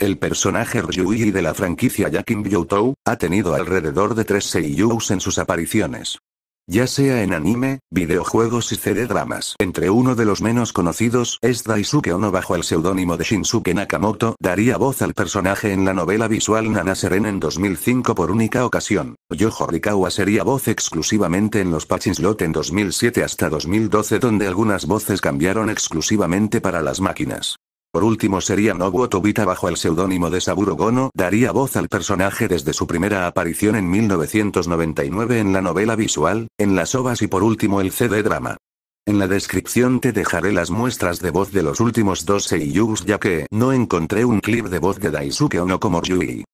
El personaje Ryuji de la franquicia Yakin Byoutou, ha tenido alrededor de tres seiyuus en sus apariciones. Ya sea en anime, videojuegos y CD-dramas. Entre uno de los menos conocidos es Daisuke Ono bajo el seudónimo de Shinsuke Nakamoto, daría voz al personaje en la novela visual Nana Seren en 2005 por única ocasión. Yoho Rikawa sería voz exclusivamente en los Pachin Slot en 2007 hasta 2012 donde algunas voces cambiaron exclusivamente para las máquinas. Por último sería Nobuo Tobita bajo el seudónimo de Saburo Gono daría voz al personaje desde su primera aparición en 1999 en la novela visual, en las ovas y por último el CD drama. En la descripción te dejaré las muestras de voz de los últimos dos seiyus ya que no encontré un clip de voz de Daisuke Ono como Yui.